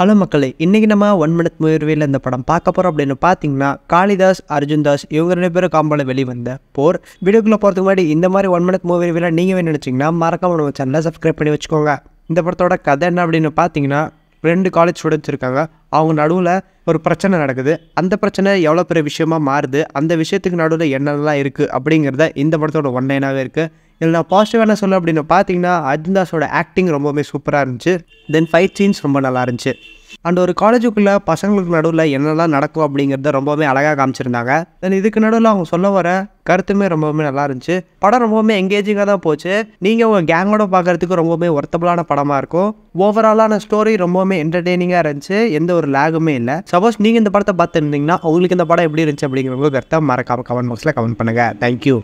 hello மக்களே இன்றைக்கி நம்ம ஒன் மினிட் முயற்சியில் இந்த படம் பார்க்க போகிறோம் அப்படின்னு பார்த்தீங்கன்னா காளிதாஸ் அர்ஜுன் தாஸ் இவங்க ரெண்டு பேரும் காம்பாவில் வெளிவந்த போர் வீடியோக்குள்ளே போகிறதுக்கு முன்னாடி இந்த மாதிரி ஒன் மினிட் மூவி ரிவியில் நீங்கள் நினச்சிங்கன்னா மறக்காம நம்ம சேனலை சப்ஸ்கிரைப் பண்ணி வச்சுக்கோங்க இந்த படத்தோட கதை என்ன அப்படின்னு பார்த்தீங்கன்னா ரெண்டு காலேஜ் ஸ்டூடெண்ட்ஸ் இருக்காங்க அவங்க நடுவில் ஒரு பிரச்சனை நடக்குது அந்த பிரச்சனை எவ்வளோ பெரிய விஷயமா மாறுது அந்த விஷயத்துக்கு நடுவில் என்னென்னலாம் இருக்குது அப்படிங்கிறத இந்த படத்தோட ஒன்லைனாகவே இருக்குது இதில் நான் பாசிட்டிவான என்ன சொல்ல அப்படின்னு பார்த்தீங்கன்னா அஜிந்தாஸோட ஆக்டிங் ரொம்பவுமே சூப்பராக இருந்துச்சு தென் ஃபைட் சீன்ஸ் ரொம்ப நல்லா இருந்துச்சு அண்ட் ஒரு காலேஜுக்குள்ளே பசங்களுக்கு நடுவில் என்னெல்லாம் நடக்கும் அப்படிங்கிறத ரொம்பவுமே அழகாக காமிச்சிருந்தாங்க தென் இதுக்கு நடுவில் அவங்க சொல்ல வர கருத்துமே ரொம்பவுமே நல்லா இருந்துச்சு படம் ரொம்பவுமே எங்கேஜிங்காக தான் போச்சு நீங்கள் உங்கள் கேங்கோட பார்க்குறதுக்கு ரொம்பவுமே ஒர்த்தபுளான படமாக இருக்கும் ஓவராலான ஸ்டோரி ரொம்பவுமே என்டர்டெய்னிங்காக இருந்துச்சு எந்த ஒரு லேகுமே இல்லை சப்போஸ் நீங்கள் இந்த படத்தை பார்த்துருந்தீங்கன்னா உங்களுக்கு இந்த படம் எப்படி இருந்துச்சு அப்படிங்கிறவங்க கருத்தை மறக்காமல் கமெண்ட் பாக்ஸில் கமெண்ட் பண்ணுங்கள் தேங்க்யூ